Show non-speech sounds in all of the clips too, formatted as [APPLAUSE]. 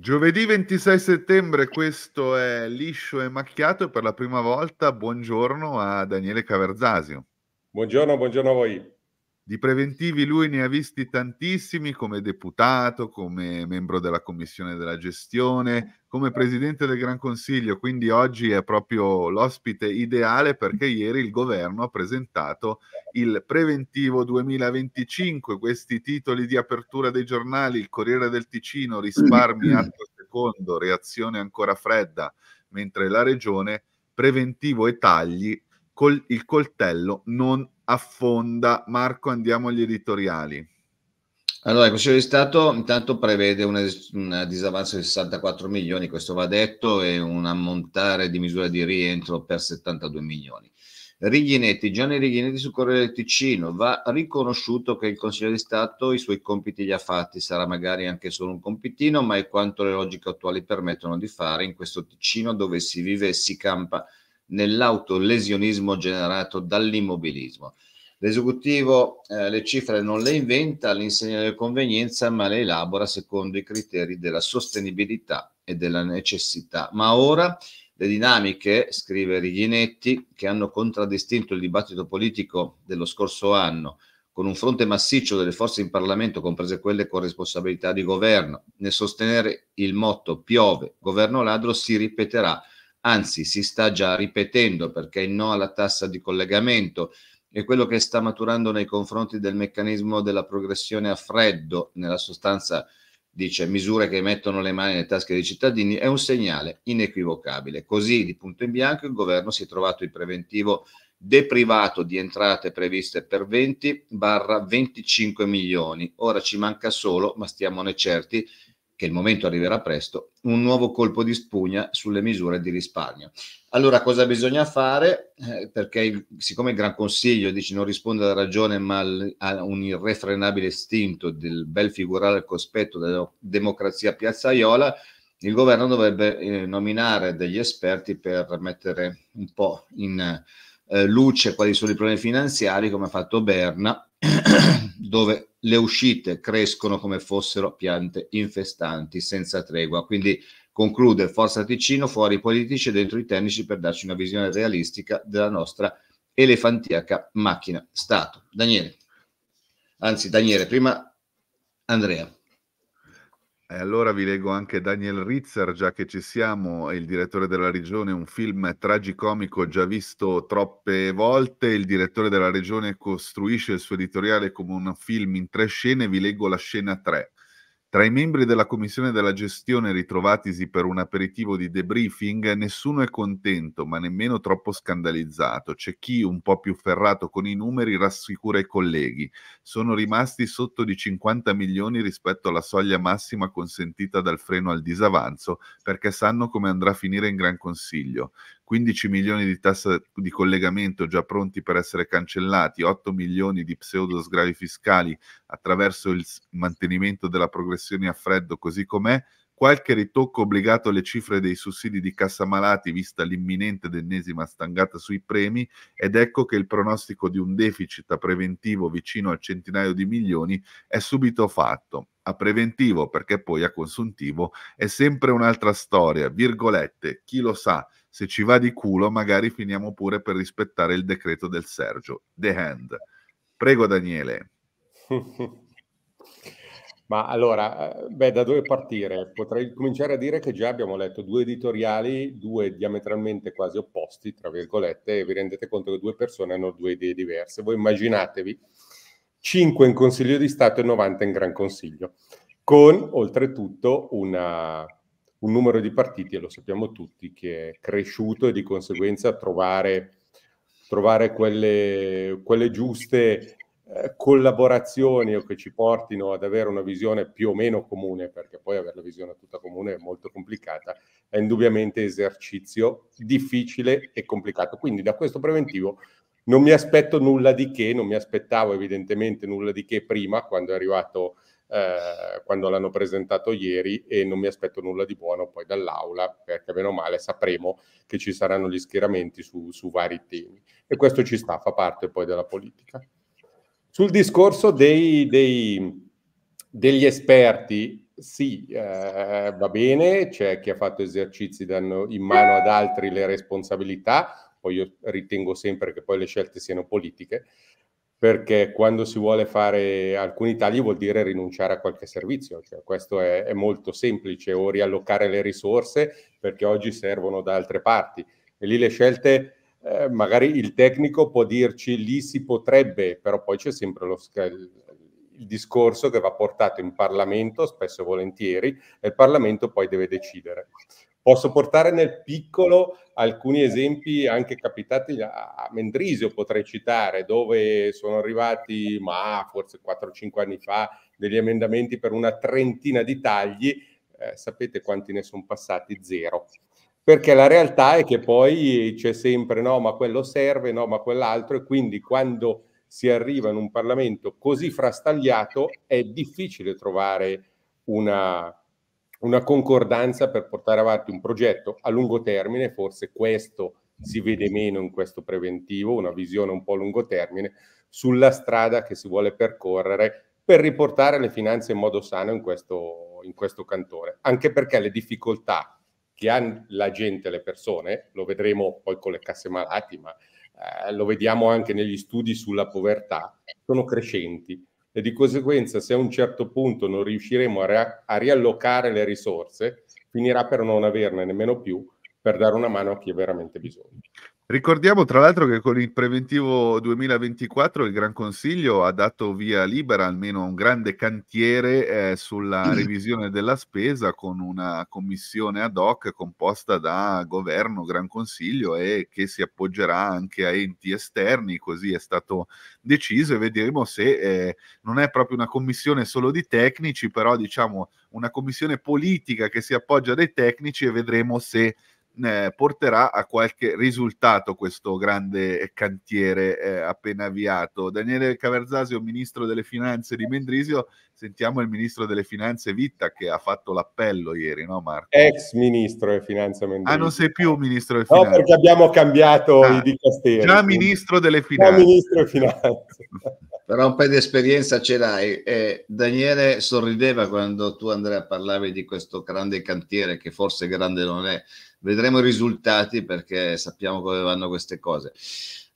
Giovedì 26 settembre, questo è Liscio e Macchiato e per la prima volta buongiorno a Daniele Caverzasio. Buongiorno, buongiorno a voi. Di preventivi lui ne ha visti tantissimi come deputato, come membro della commissione della gestione, come presidente del Gran Consiglio, quindi oggi è proprio l'ospite ideale perché ieri il governo ha presentato il preventivo 2025, questi titoli di apertura dei giornali, il Corriere del Ticino, risparmi [CLEARS THROAT] atto secondo, reazione ancora fredda, mentre la regione preventivo e tagli col il coltello non affonda. Marco, andiamo agli editoriali. Allora, il Consiglio di Stato intanto prevede un, una disavanzo di 64 milioni, questo va detto, e un ammontare di misura di rientro per 72 milioni. Righinetti, Gianni Righinetti su Corriere del Ticino, va riconosciuto che il Consiglio di Stato i suoi compiti li ha fatti, sarà magari anche solo un compitino, ma è quanto le logiche attuali permettono di fare in questo Ticino dove si vive e si campa nell'autolesionismo generato dall'immobilismo. L'esecutivo eh, le cifre non le inventa all'insegna della convenienza, ma le elabora secondo i criteri della sostenibilità e della necessità. Ma ora le dinamiche, scrive Righinetti, che hanno contraddistinto il dibattito politico dello scorso anno, con un fronte massiccio delle forze in Parlamento, comprese quelle con responsabilità di governo, nel sostenere il motto piove, governo ladro si ripeterà anzi si sta già ripetendo perché il no alla tassa di collegamento è quello che sta maturando nei confronti del meccanismo della progressione a freddo, nella sostanza dice misure che mettono le mani nelle tasche dei cittadini, è un segnale inequivocabile. Così di punto in bianco il governo si è trovato il preventivo deprivato di entrate previste per 20-25 milioni. Ora ci manca solo, ma stiamone certi, che il momento arriverà presto, un nuovo colpo di spugna sulle misure di risparmio. Allora, cosa bisogna fare? Eh, perché il, siccome il Gran Consiglio dice non risponde alla ragione, ma al, a un irrefrenabile istinto del bel figurare al cospetto della democrazia piazzaiola, il governo dovrebbe eh, nominare degli esperti per mettere un po' in eh, luce quali sono i problemi finanziari, come ha fatto Berna, [CLEARS THROAT] dove le uscite crescono come fossero piante infestanti senza tregua. Quindi conclude Forza Ticino fuori i politici e dentro i tecnici per darci una visione realistica della nostra elefantiaca macchina Stato. Daniele, anzi Daniele, prima Andrea. E allora vi leggo anche Daniel Ritzer, già che ci siamo, è il direttore della regione, un film tragicomico già visto troppe volte, il direttore della regione costruisce il suo editoriale come un film in tre scene, vi leggo la scena 3. Tra i membri della commissione della gestione ritrovatisi per un aperitivo di debriefing, nessuno è contento, ma nemmeno troppo scandalizzato. C'è chi, un po' più ferrato con i numeri, rassicura i colleghi. Sono rimasti sotto di 50 milioni rispetto alla soglia massima consentita dal freno al disavanzo, perché sanno come andrà a finire in Gran Consiglio. 15 milioni di tassa di collegamento già pronti per essere cancellati, 8 milioni di pseudo sgravi fiscali attraverso il mantenimento della progressione progressioni a freddo così com'è, qualche ritocco obbligato alle cifre dei sussidi di cassa malati vista l'imminente ed ennesima stangata sui premi ed ecco che il pronostico di un deficit a preventivo vicino al centinaio di milioni è subito fatto. A preventivo perché poi a consuntivo è sempre un'altra storia, virgolette, chi lo sa, se ci va di culo magari finiamo pure per rispettare il decreto del Sergio. The Hand. Prego Daniele. [LAUGHS] Ma allora, eh, beh, da dove partire? Potrei cominciare a dire che già abbiamo letto due editoriali, due diametralmente quasi opposti, tra virgolette, e vi rendete conto che due persone hanno due idee diverse. Voi immaginatevi 5 in Consiglio di Stato e 90 in Gran Consiglio, con oltretutto una, un numero di partiti, e lo sappiamo tutti, che è cresciuto e di conseguenza trovare, trovare quelle, quelle giuste eh, collaborazioni o che ci portino ad avere una visione più o meno comune, perché poi avere la visione tutta comune è molto complicata, è indubbiamente esercizio difficile e complicato. Quindi da questo preventivo non mi aspetto nulla di che, non mi aspettavo evidentemente nulla di che prima quando è arrivato eh, quando l'hanno presentato ieri e non mi aspetto nulla di buono poi dall'aula perché meno male sapremo che ci saranno gli schieramenti su, su vari temi e questo ci sta, fa parte poi della politica. Sul discorso dei, dei, degli esperti, sì, eh, va bene, c'è chi ha fatto esercizi danno in mano ad altri le responsabilità, poi io ritengo sempre che poi le scelte siano politiche, perché quando si vuole fare alcuni tagli vuol dire rinunciare a qualche servizio, cioè questo è, è, molto semplice, o riallocare le risorse perché oggi servono da altre parti. E lì le scelte eh, magari il tecnico può dirci lì si potrebbe, però poi c'è sempre lo, il, il discorso che va portato in Parlamento, spesso e volentieri, e il Parlamento poi deve decidere. Posso portare nel piccolo alcuni esempi anche capitati a Mendrisio, potrei citare, dove sono arrivati, ma forse 4-5 anni fa, degli emendamenti per una trentina di tagli. Eh, sapete quanti ne sono passati? Zero perché la realtà è che poi c'è sempre no, ma quello serve, no, ma quell'altro, e quindi quando si arriva in un Parlamento così frastagliato è difficile trovare una, una concordanza per portare avanti un progetto a lungo termine, forse questo si vede meno in questo preventivo, una visione un po' a lungo termine sulla strada che si vuole percorrere per riportare le finanze in modo sano in questo, in questo cantone, anche perché le difficoltà che ha la gente, le persone, lo vedremo poi con le casse malati, ma eh, lo vediamo anche negli studi sulla povertà, sono crescenti e di conseguenza se a un certo punto non riusciremo a, ri- a riallocare le risorse, finirà per non averne nemmeno più per dare una mano a chi ha veramente bisogno. Ricordiamo tra l'altro che con il preventivo 2024 il Gran Consiglio ha dato via libera almeno a un grande cantiere eh, sulla mm. revisione della spesa con una commissione ad hoc composta da governo, Gran Consiglio e che si appoggerà anche a enti esterni, così è stato deciso e vedremo se eh, non è proprio una commissione solo di tecnici, però diciamo una commissione politica che si appoggia dei tecnici e vedremo se eh, porterà a qualche risultato questo grande eh, cantiere eh, appena avviato. Daniele Caverzasio, ministro delle finanze di Mendrisio, sentiamo il ministro delle finanze Vitta che ha fatto l'appello ieri, no Marco? Ex ministro delle finanze Mendoza. Ah, non sei più ministro delle finanze. No, perché abbiamo cambiato ah, i dicasteri. Già ministro delle finanze. Già ministro delle finanze. Però un po' di esperienza ce l'hai. Eh, Daniele sorrideva quando tu Andrea parlavi di questo grande cantiere che forse grande non è. Vedremo i risultati perché sappiamo come vanno queste cose.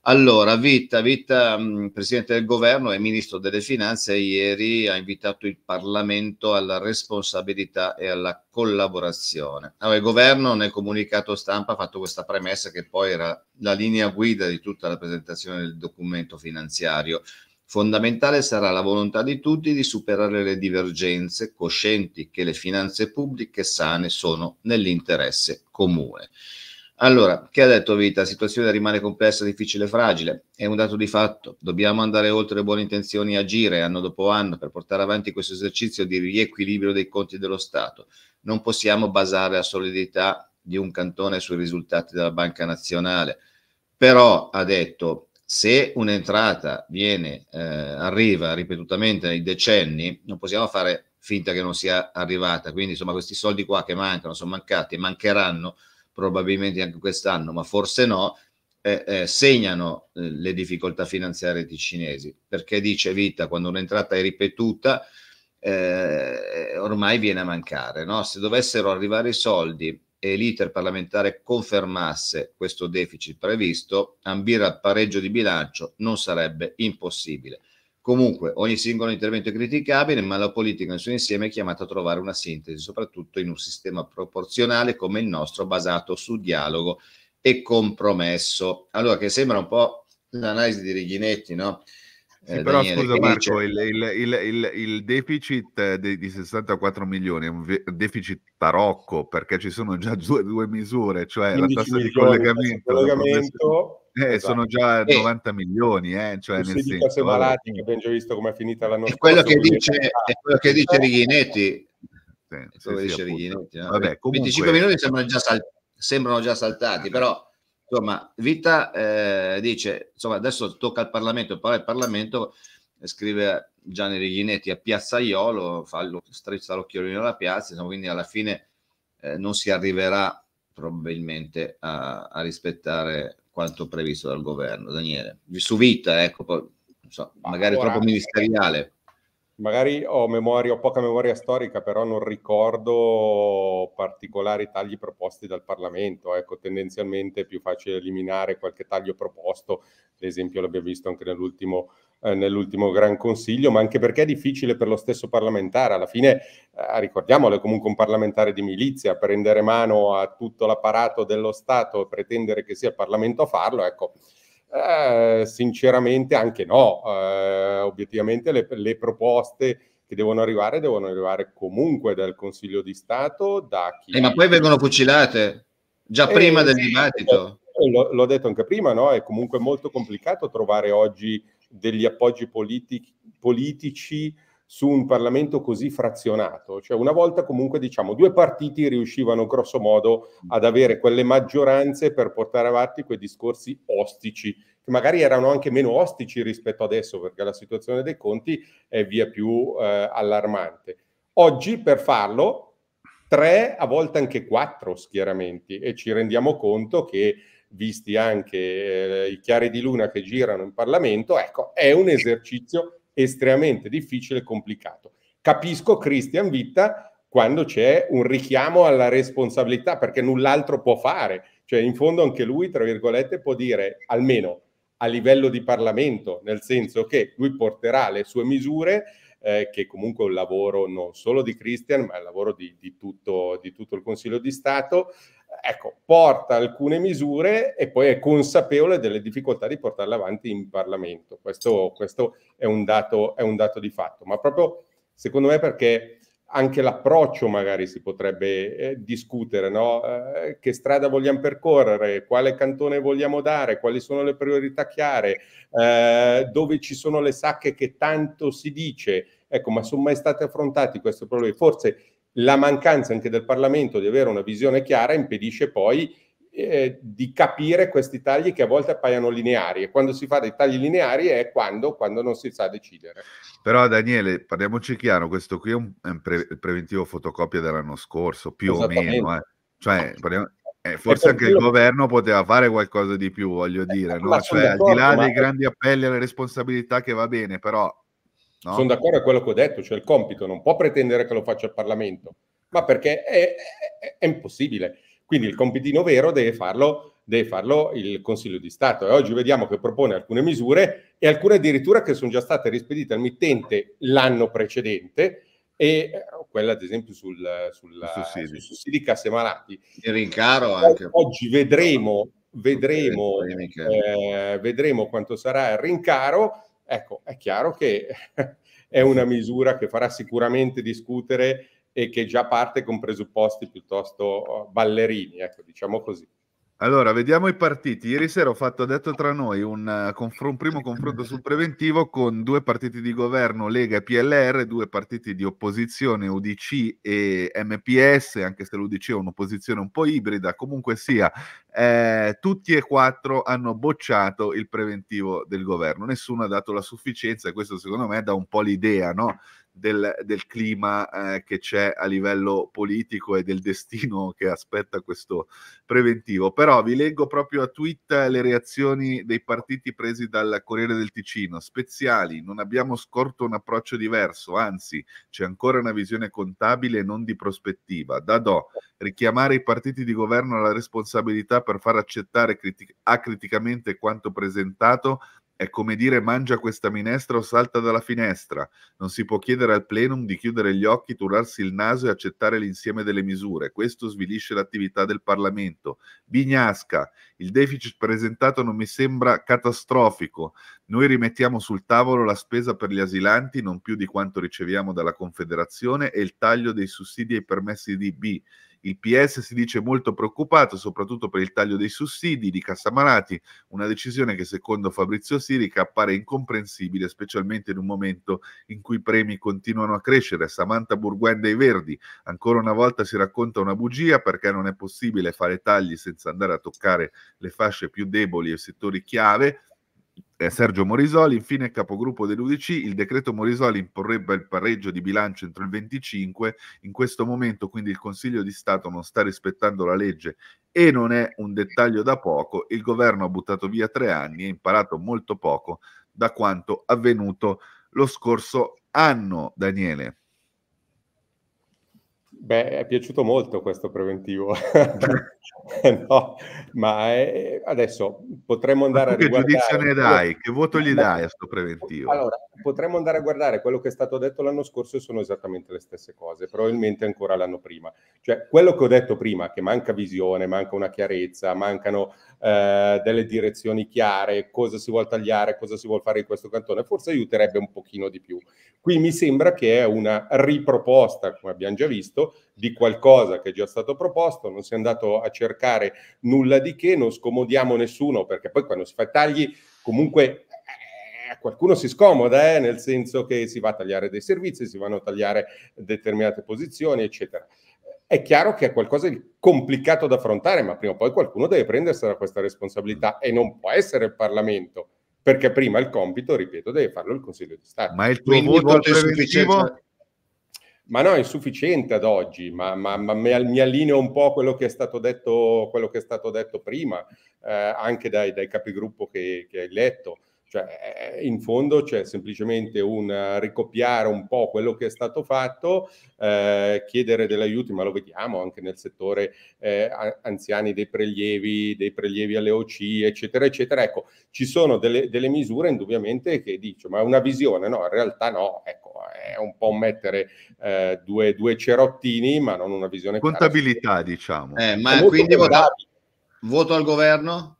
Allora, Vitta, Vita, mm, Presidente del Governo e Ministro delle Finanze, ieri ha invitato il Parlamento alla responsabilità e alla collaborazione. Allora, il Governo nel comunicato stampa ha fatto questa premessa che poi era la linea guida di tutta la presentazione del documento finanziario. Fondamentale sarà la volontà di tutti di superare le divergenze, coscienti che le finanze pubbliche sane sono nell'interesse comune. Allora, che ha detto Vita? La situazione rimane complessa, difficile e fragile. È un dato di fatto. Dobbiamo andare oltre le buone intenzioni e agire anno dopo anno per portare avanti questo esercizio di riequilibrio dei conti dello Stato. Non possiamo basare la solidità di un cantone sui risultati della Banca Nazionale. Però, ha detto, se un'entrata viene, eh, arriva ripetutamente nei decenni, non possiamo fare finta che non sia arrivata. Quindi, insomma, questi soldi qua che mancano, sono mancati, e mancheranno probabilmente anche quest'anno, ma forse no, eh, eh, segnano eh, le difficoltà finanziarie cinesi. perché dice Vita, quando un'entrata è ripetuta, eh, ormai viene a mancare. No? Se dovessero arrivare i soldi e l'iter parlamentare confermasse questo deficit previsto, ambire al pareggio di bilancio non sarebbe impossibile. Comunque, ogni singolo intervento è criticabile, ma la politica nel suo insieme è chiamata a trovare una sintesi, soprattutto in un sistema proporzionale come il nostro, basato su dialogo e compromesso. Allora, che sembra un po' l'analisi di Righinetti, no? Sì, eh, però Daniele, scusa Marco, dice... il, il, il, il, deficit eh, di, di 64 milioni è un deficit tarocco perché ci sono già due, due misure, cioè la tassa di collegamento, collegamento eh, esatto. sono già 90 eh. milioni, eh, cioè nel senso, cose malati vabbè. che abbiamo già visto come è finita l'anno nostra. È quello che dice, è quello che dice Righinetti. Sì, sì, sì, no? vabbè, comunque... 25 milioni sembrano già, sal... sembrano già saltati, però insomma, Vita eh, dice, insomma, adesso tocca al Parlamento, però il Parlamento eh, scrive Gianni Righinetti a Piazzaiolo, fa lo, strizza l'occhiolino alla piazza, insomma, quindi alla fine eh, non si arriverà probabilmente a, a rispettare quanto previsto dal governo, Daniele. Su vita, ecco, poi, non so, magari allora, troppo ministeriale. Magari ho memoria, ho poca memoria storica, però non ricordo particolari tagli proposti dal Parlamento. Ecco, tendenzialmente è più facile eliminare qualche taglio proposto. L'esempio l'abbiamo visto anche nell'ultimo eh, nell'ultimo Gran Consiglio, ma anche perché è difficile per lo stesso parlamentare. Alla fine, eh, ricordiamolo, è comunque un parlamentare di milizia, prendere mano a tutto l'apparato dello Stato e pretendere che sia il Parlamento a farlo, ecco. Eh, sinceramente anche no, eh, obiettivamente le, le proposte che devono arrivare devono arrivare comunque dal Consiglio di Stato, da chi... Eh, ma poi vengono fucilate già eh, prima del dibattito. Eh, l'ho detto anche prima, no? è comunque molto complicato trovare oggi degli appoggi politici, politici su un Parlamento così frazionato. Cioè, una volta comunque, diciamo, due partiti riuscivano grosso modo ad avere quelle maggioranze per portare avanti quei discorsi ostici, che magari erano anche meno ostici rispetto adesso, perché la situazione dei conti è via più eh, allarmante. Oggi, per farlo, tre, a volte anche quattro schieramenti, e ci rendiamo conto che visti anche eh, i chiari di luna che girano in Parlamento, ecco, è un esercizio estremamente difficile e complicato. Capisco Christian Vitta quando c'è un richiamo alla responsabilità, perché null'altro può fare, cioè in fondo anche lui, tra virgolette, può dire almeno a livello di Parlamento, nel senso che lui porterà le sue misure eh, che comunque è un lavoro non solo di Christian, ma è un lavoro di, di, tutto, di tutto il Consiglio di Stato ecco, porta alcune misure e poi è consapevole delle difficoltà di portarle avanti in Parlamento. Questo, questo è, un dato, è, un dato, di fatto, ma proprio secondo me perché anche l'approccio magari si potrebbe eh, discutere, no? eh, che strada vogliamo percorrere, quale cantone vogliamo dare, quali sono le priorità chiare, eh, dove ci sono le sacche che tanto si dice. Ecco, ma sono mai stati affrontati questi problemi? Forse la mancanza anche del Parlamento di avere una visione chiara impedisce poi eh, di capire questi tagli che a volte appaiono lineari e quando si fa dei tagli lineari è quando, quando non si sa decidere. Però Daniele, parliamoci chiaro, questo qui è un, è un pre- preventivo fotocopia dell'anno scorso, più o meno. Eh. Cioè, parliamo, eh, forse anche quello... il governo poteva fare qualcosa di più, voglio dire, no? cioè, al di là ma... dei grandi appelli alle responsabilità che va bene, però... No? Sono d'accordo con quello che ho detto, cioè il compito non può pretendere che lo faccia il Parlamento, ma perché è, è, è impossibile quindi il compitino vero deve farlo, deve farlo il Consiglio di Stato. E oggi vediamo che propone alcune misure e alcune addirittura che sono già state rispedite al mittente l'anno precedente e eh, quella ad esempio sul, sulla, sussidi. sui sussidi malati. Il rincaro anche. Oggi vedremo, vedremo, eh, vedremo quanto sarà il rincaro. Ecco, è chiaro che [LAUGHS] è una misura che farà sicuramente discutere e che già parte con presupposti piuttosto oh, ballerini, ecco, diciamo così. Allora, vediamo i partiti. Ieri sera ho fatto, detto tra noi, un, un, eh, primo confronto sul preventivo con due partiti di governo, Lega e PLR, due partiti di opposizione, UDC e MPS, anche se l'UDC è un'opposizione un po' ibrida, comunque sia, eh, tutti e quattro hanno bocciato il preventivo del governo. Nessuno ha dato la sufficienza e questo secondo me dà un po' l'idea, no? del, del clima eh, che c'è a livello politico e del destino [LAUGHS] che aspetta questo preventivo. Però vi leggo proprio a tweet le reazioni dei partiti presi dal Corriere del Ticino. Speziali, non abbiamo scorto un approccio diverso, anzi c'è ancora una visione contabile e non di prospettiva. Da do, richiamare i partiti di governo alla responsabilità per far accettare critic- acriticamente quanto presentato è come dire mangia questa minestra o salta dalla finestra. Non si può chiedere al plenum di chiudere gli occhi, turarsi il naso e accettare l'insieme delle misure. Questo svilisce l'attività del Parlamento. Bignasca, il deficit presentato non mi sembra catastrofico. Noi rimettiamo sul tavolo la spesa per gli asilanti, non più di quanto riceviamo dalla Confederazione, e il taglio dei sussidi ai permessi di B il PS si dice molto preoccupato soprattutto per il taglio dei sussidi di Cassamarati, una decisione che secondo Fabrizio Sirica appare incomprensibile, specialmente in un momento in cui i premi continuano a crescere. Samantha Burguen dei Verdi, ancora una volta si racconta una bugia perché non è possibile fare tagli senza andare a toccare le fasce più deboli e i settori chiave Sergio Morisoli, infine capogruppo dell'Udc, il decreto Morisoli imporrebbe il pareggio di bilancio entro il 25, in questo momento quindi il Consiglio di Stato non sta rispettando la legge e non è un dettaglio da poco, il governo ha buttato via tre anni e imparato molto poco da quanto avvenuto lo scorso anno, Daniele. Beh, è piaciuto molto questo preventivo, [LAUGHS] [LAUGHS] no, ma è, eh, adesso potremmo andare a guardare... Che giudizio ne dai? Che voto gli dai a questo preventivo? Allora, potremmo andare a guardare quello che è stato detto l'anno scorso e sono esattamente le stesse cose, probabilmente ancora l'anno prima. Cioè, quello che ho detto prima, che manca visione, manca una chiarezza, mancano eh, delle direzioni chiare, cosa si vuole tagliare, cosa si vuole fare in questo cantone, forse aiuterebbe un pochino di più. Qui mi sembra che è una riproposta, come abbiamo già visto, di qualcosa che è già stato proposto, non si è andato a cercare nulla di che, non scomodiamo nessuno, perché poi quando si fa tagli comunque eh, qualcuno si scomoda, eh, nel senso che si va a tagliare dei servizi, si vanno a tagliare determinate posizioni, eccetera. È chiaro che è qualcosa di complicato da affrontare, ma prima o poi qualcuno deve prendersela questa responsabilità e non può essere il Parlamento, perché prima il compito, ripeto, deve farlo il Consiglio di Stato. Ma il tuo Quindi, voto, voto è sufficiente? ma no, è insufficiente ad oggi, ma, ma, ma, mi allineo un po' a quello che è stato detto, quello che è stato detto prima, eh, anche dai, dai capigruppo che, che, hai letto. Cioè, eh, in fondo c'è semplicemente un eh, ricopiare un po' quello che è stato fatto, eh, chiedere degli aiuti, ma lo vediamo anche nel settore eh, anziani dei prelievi, dei prelievi alle OC, eccetera, eccetera. Ecco, ci sono delle, delle misure indubbiamente che dice, ma è una visione, no, in realtà no, ecco, è un po' mettere eh, due, due, cerottini, ma non una visione. Contabilità, chiara. diciamo. Eh, ma quindi voto, voto al governo?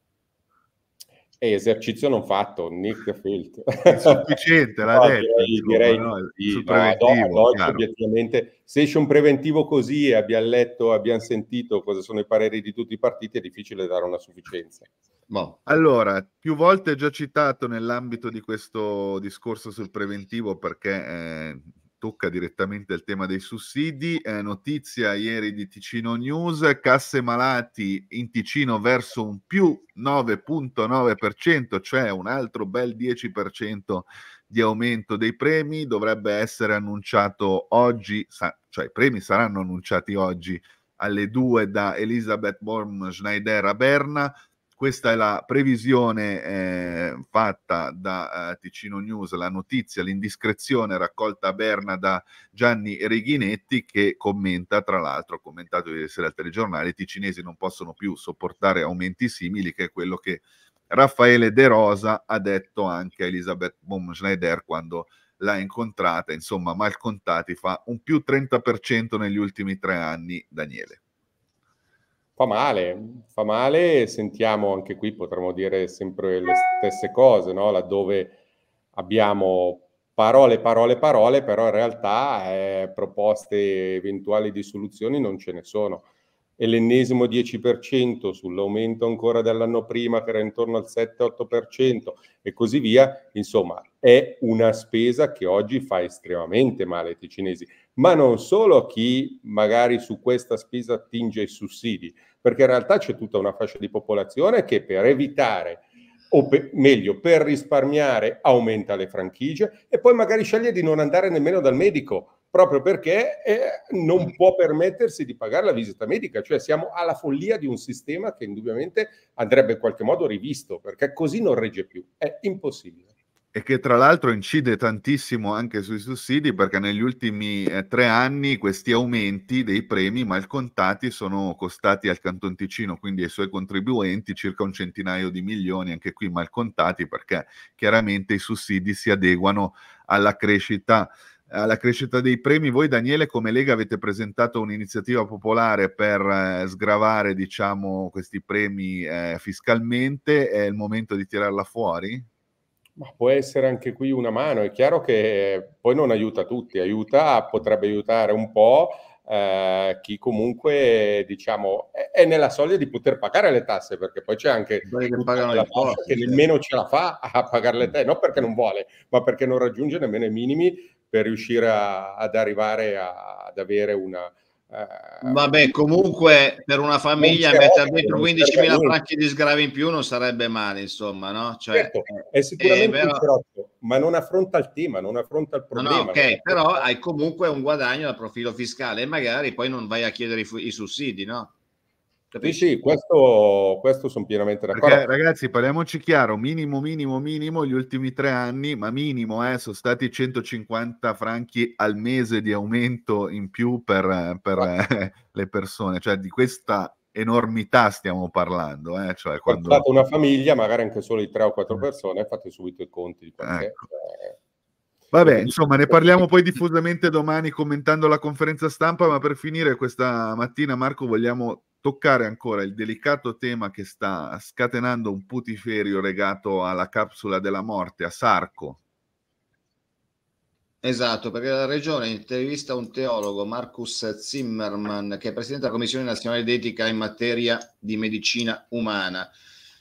Eh, esercizio non fatto, Nick Field. sufficiente, l'ha [LAUGHS] no, detto. Direi, direi no, no, no, no obiettivamente, session preventivo così, e abbiamo letto, abbiamo sentito cosa sono i pareri di tutti i partiti, è difficile dare una sufficienza. No. Allora, più volte già citato nell'ambito di questo discorso sul preventivo perché eh, tocca direttamente il tema dei sussidi. Eh, notizia ieri di Ticino News, casse malati in Ticino verso un più 9.9%, cioè un altro bel 10% di aumento dei premi, dovrebbe essere annunciato oggi, sa- cioè i premi saranno annunciati oggi alle 2 da Elisabeth Borm Schneider a Berna questa è la previsione eh, fatta da eh, Ticino News, la notizia, l'indiscrezione raccolta a Berna da Gianni Reghinetti che commenta, tra l'altro, ha commentato di essere al telegiornale, i ticinesi non possono più sopportare aumenti simili, che è quello che Raffaele De Rosa ha detto anche a Elisabeth Bumschneider quando l'ha incontrata, insomma, Malcontati fa un più 30% negli ultimi tre anni, Daniele fa male, fa male e sentiamo anche qui, potremmo dire sempre le stesse cose, no? laddove abbiamo parole, parole, parole, però in realtà eh, proposte eventuali di soluzioni non ce ne sono è l'ennesimo 10% sull'aumento ancora dell'anno prima che era intorno al 7-8% e così via, insomma è una spesa che oggi fa estremamente male ai ticinesi, ma non solo a chi magari su questa spesa attinge i sussidi, perché in realtà c'è tutta una fascia di popolazione che per evitare o per, meglio, per risparmiare aumenta le franchigie e poi magari sceglie di non andare nemmeno dal medico proprio perché eh, non può permettersi di pagare la visita medica, cioè siamo alla follia di un sistema che indubbiamente andrebbe in qualche modo rivisto, perché così non regge più, è impossibile. E che tra l'altro incide tantissimo anche sui sussidi, perché negli ultimi eh, tre anni questi aumenti dei premi malcontati sono costati al Canton Ticino, quindi ai suoi contribuenti, circa un centinaio di milioni, anche qui malcontati, perché chiaramente i sussidi si adeguano alla crescita alla crescita dei premi, voi Daniele come Lega avete presentato un'iniziativa popolare per eh, sgravare diciamo, questi premi eh, fiscalmente, è il momento di tirarla fuori? Ma può essere anche qui una mano, è chiaro che poi non aiuta tutti, aiuta, potrebbe aiutare un po' eh, chi comunque diciamo, è, è, nella soglia di poter pagare le tasse, perché poi c'è anche che, la posti, che nemmeno ce la fa a pagare le tasse, non perché non vuole, ma perché non raggiunge nemmeno i minimi per riuscire a, ad arrivare a, ad avere una... Uh, Vabbè, comunque per una famiglia mettere eh, dentro 15.000 franchi di sgravi in più non sarebbe male, insomma, no? Cioè, certo, eh, è sicuramente è un crocco, ma non affronta il tema, non affronta il problema. No, no, ok, però hai comunque un guadagno dal profilo fiscale e magari poi non vai a chiedere i, i sussidi, no? Capisci? Sì, sì, questo, questo sono pienamente d'accordo. Perché, ragazzi, parliamoci chiaro, minimo, minimo, minimo, gli ultimi tre anni, ma minimo, eh, sono stati 150 franchi al mese di aumento in più per, per eh, [LAUGHS] le persone, cioè di questa enormità stiamo parlando. Eh? Cioè, quando... Portate una famiglia, magari anche solo di tre o quattro eh. persone, fate subito i conti di quant'è. Ecco. Eh, Vabbè, insomma, ne parliamo poi diffusamente domani commentando la conferenza stampa, ma per finire questa mattina, Marco, vogliamo toccare ancora il delicato tema che sta scatenando un putiferio legato alla capsula della morte, a Sarco. Esatto, perché la Regione intervista un teologo, Marcus Zimmerman, che è presidente della Commissione nazionale d'etica in materia di medicina umana.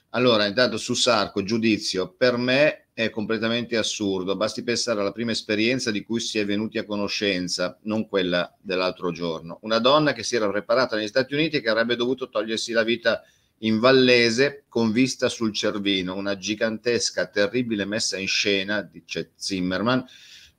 Allora, intanto su Sarco, giudizio, per me è completamente assurdo. Basti pensare alla prima esperienza di cui si è venuti a conoscenza, non quella dell'altro giorno. Una donna che si era preparata negli Stati Uniti e che avrebbe dovuto togliersi la vita in Vallese con vista sul Cervino, una gigantesca, terribile messa in scena, dice Zimmerman.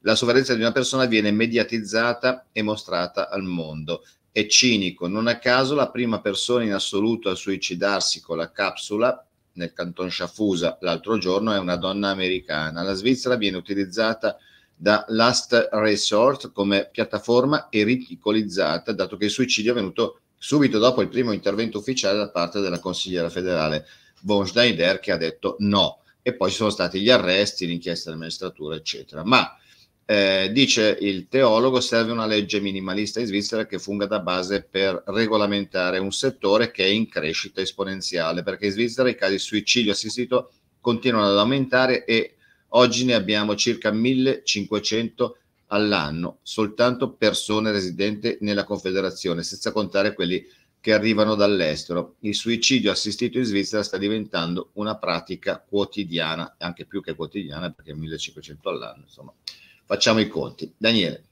La sofferenza di una persona viene mediatizzata e mostrata al mondo. È cinico, non a caso la prima persona in assoluto a suicidarsi con la capsula nel canton Sciafusa l'altro giorno è una donna americana. La Svizzera viene utilizzata da Last Resort come piattaforma e ridicolizzata, dato che il suicidio è avvenuto subito dopo il primo intervento ufficiale da parte della consigliera federale von Schneider che ha detto no. E poi ci sono stati gli arresti, l'inchiesta della magistratura, eccetera. Ma eh, dice il teologo, serve una legge minimalista in Svizzera che funga da base per regolamentare un settore che è in crescita esponenziale, perché in Svizzera i casi di suicidio assistito continuano ad aumentare e oggi ne abbiamo circa 1500 all'anno, soltanto persone residenti nella Confederazione, senza contare quelli che arrivano dall'estero. Il suicidio assistito in Svizzera sta diventando una pratica quotidiana, anche più che quotidiana perché 1500 all'anno, insomma facciamo i conti. Daniele.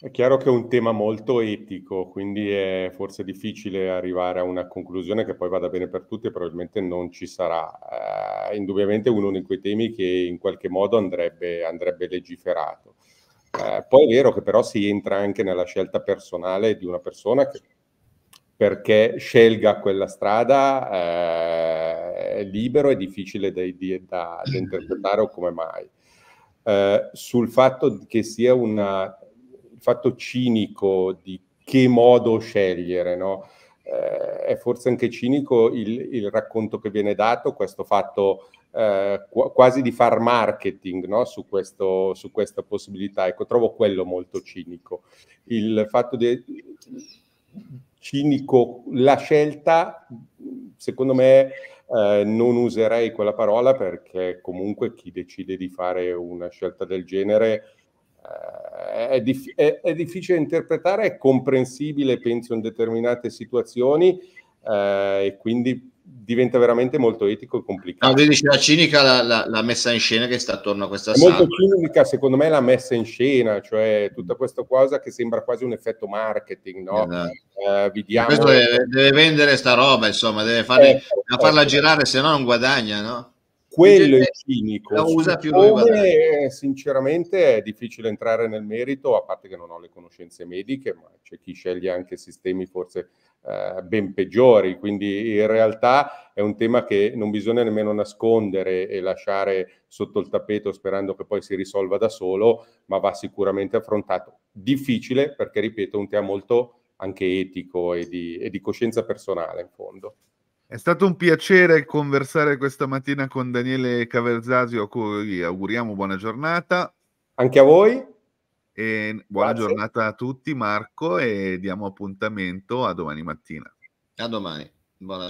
È chiaro che è un tema molto etico, quindi è forse difficile arrivare a una conclusione che poi vada bene per tutti e probabilmente non ci sarà. Eh, indubbiamente uno di quei temi che in qualche modo andrebbe, andrebbe legiferato. Eh, poi è vero che però si entra anche nella scelta personale di una persona che perché scelga quella strada eh, è libero e difficile da, da, da interpretare o come mai. Eh, sul fatto che sia un fatto cinico di che modo scegliere, no? eh, è forse anche cinico il, il, racconto che viene dato, questo fatto eh, qu- quasi di far marketing no? su, questo, su, questa possibilità. Ecco, trovo quello molto cinico. Il fatto di cinico la scelta, secondo me, eh, non userei quella parola perché comunque chi decide di fare una scelta del genere eh, è, dif- è, è, difficile interpretare, è comprensibile, penso, in determinate situazioni eh, e quindi diventa veramente molto etico e complicato. No, dici la cinica, la, la, la, messa in scena che sta attorno a questa storia. Molto cinica, secondo me, la messa in scena, cioè tutta questa cosa che sembra quasi un effetto marketing, no? Esatto. Eh, diamo... Questo deve, deve, vendere sta roba, insomma, deve fare, eh, farla eh, girare, se no non guadagna, no? Quello è cinico. La usa più come, sinceramente è difficile entrare nel merito, a parte che non ho le conoscenze mediche, ma c'è chi sceglie anche sistemi forse eh, ben peggiori, quindi in realtà è un tema che non bisogna nemmeno nascondere e lasciare sotto il tappeto sperando che poi si risolva da solo, ma va sicuramente affrontato. Difficile perché, ripeto, è un tema molto anche etico e di, e di coscienza personale in fondo. È stato un piacere conversare questa mattina con Daniele Caverzasi, a cui auguriamo buona giornata. Anche a voi. E ehm, buona Grazie. giornata a tutti Marco e diamo appuntamento a domani mattina. A domani. Buona giornata.